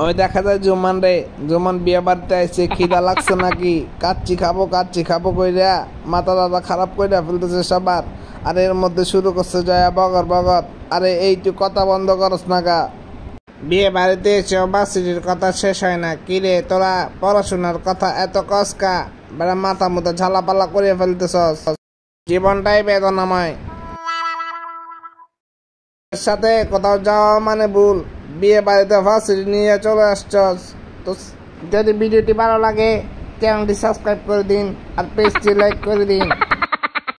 ওই দেখা যায় জুমান রে জুমান বিয়ে বাড়িতে আইছে খিদা লাগছে নাকি কাচ্চি খাবো কাচ্চি খাবো কইরা মাথা দাদা খারাপ কইরা ফেলতেছে সবার আর এর মধ্যে শুরু করছে জয়া বগর বগর আরে এই তুই কথা বন্ধ করস না গা বিয়ে বাড়িতে এসে বাসিটির কথা শেষ হয় না কি রে তোরা পড়াশোনার কথা এত কসকা বেড়া মাথা মতো ঝালাপালা করিয়া ফেলতেছ জীবনটাই বেদনাময় সাথে কোথাও যাওয়া মানে ভুল বিয়ে বাড়িতে ভার্সিটি নিয়ে চলে আসছ তো যদি ভিডিওটি ভালো লাগে চ্যানেলটি সাবস্ক্রাইব করে দিন আর পেজটি লাইক করে দিন